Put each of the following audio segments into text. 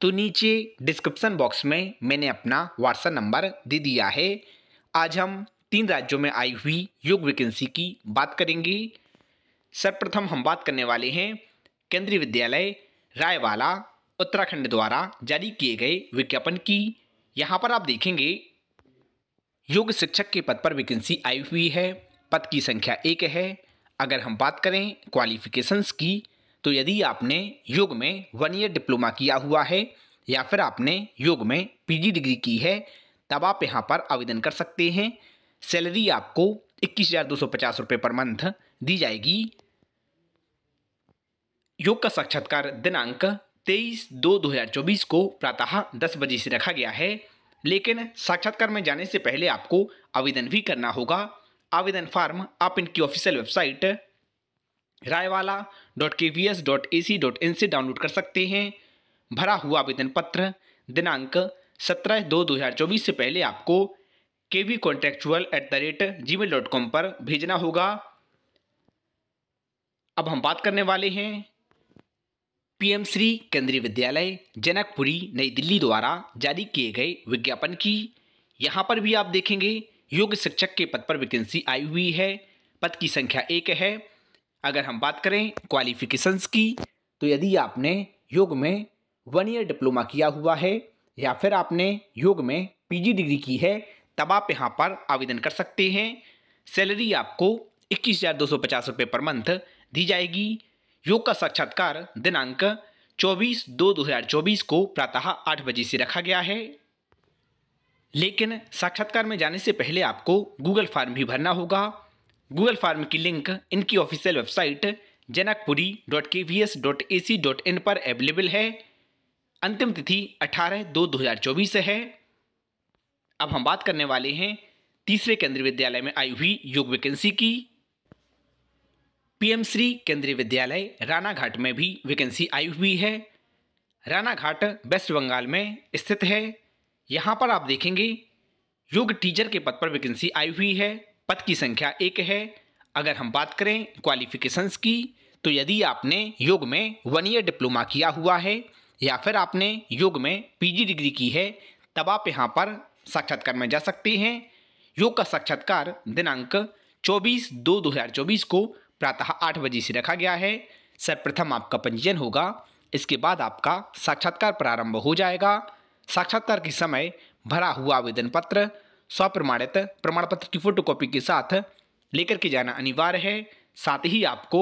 तो नीचे description box में मैंने अपना व्हाट्सएप नंबर दे दिया है आज हम तीन राज्यों में आई हुई योग वैकेंसी की बात करेंगे सर्वप्रथम हम बात करने वाले हैं केंद्रीय विद्यालय रायवाला उत्तराखंड द्वारा जारी किए गए विज्ञापन की यहाँ पर आप देखेंगे योग शिक्षक के पद पर वैकेंसी आई हुई है पद की संख्या एक है अगर हम बात करें क्वालिफिकेशंस की तो यदि आपने योग में वन ईयर डिप्लोमा किया हुआ है या फिर आपने योग में पीजी डिग्री की है तब आप यहाँ पर आवेदन कर सकते हैं सैलरी आपको इक्कीस हज़ार दो सौ पचास रुपये पर मंथ दी जाएगी योग का साक्षात्कार दिनांक तेईस दो दो हज़ार चौबीस को प्रातः दस बजे से रखा गया है लेकिन साक्षात्कार में जाने से पहले आपको आवेदन भी करना होगा आवेदन फार्म आप इनकी official website Raiwala dot K V S dot A C dot in से डाउनलोड कर सकते हैं भरा हुआ आवेदन पत्र दिनांक सत्रह दो दो हज़ार चौबीस से पहले आपको K V contractual at the rate Gmail dot com पर भेजना होगा अब हम बात करने वाले हैं पी एम श्री केंद्रीय विद्यालय जनकपुरी नई दिल्ली द्वारा जारी किए गए विज्ञापन की यहाँ पर भी आप देखेंगे योग्य शिक्षक के पद पर वैकेंसी आई हुई है पद की संख्या एक है अगर हम बात करें क्वालिफिकेशंस की तो यदि आपने योग में वन ईयर डिप्लोमा किया हुआ है या फिर आपने योग में पीजी डिग्री की है तब आप यहाँ पर आवेदन कर सकते हैं सैलरी आपको इक्कीस हज़ार दो सौ पचास रुपये पर मंथ दी जाएगी योग का साक्षात्कार दिनांक चौबीस दो दो हज़ार चौबीस को प्रातः आठ बजे से रखा गया है लेकिन साक्षात्कार में जाने से पहले आपको गूगल फॉर्म भी भरना होगा गूगल फार्म की लिंक इनकी official website Janakpuri dot K V S dot A C dot in पर अवेलेबल है अंतिम तिथि 18 दो 2024 है अब हम बात करने वाले हैं तीसरे केंद्रीय विद्यालय में आई हुई योग वैकेंसी की पीएम श्री केंद्रीय विद्यालय रानाघाट में भी वैकेंसी आई हुई है रानाघाट वेस्ट बंगाल में स्थित है यहाँ पर आप देखेंगे योग टीचर के पद पर वैकेंसी आई हुई है पद की संख्या एक है अगर हम बात करें क्वालिफिकेशंस की तो यदि आपने योग में वन ईयर डिप्लोमा किया हुआ है या फिर आपने योग में पीजी डिग्री की है तब आप यहाँ पर साक्षात्कार में जा सकते हैं योग का साक्षात्कार दिनांक 24 दो 2024 को प्रातः आठ बजे से रखा गया है सर्वप्रथम आपका पंजीयन होगा इसके बाद आपका साक्षात्कार प्रारंभ हो जाएगा साक्षात्कार के समय भरा हुआ आवेदन पत्र स्वप्रमाणित प्रमाण पत्र की फोटोकॉपी के साथ लेकर के जाना अनिवार्य है साथ ही आपको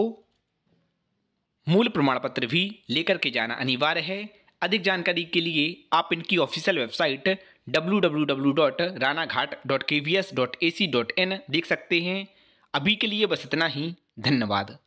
मूल प्रमाण पत्र भी लेकर के जाना अनिवार्य है अधिक जानकारी के लिए आप इनकी ऑफिशियल वेबसाइट डब्ल्यू देख सकते हैं अभी के लिए बस इतना ही धन्यवाद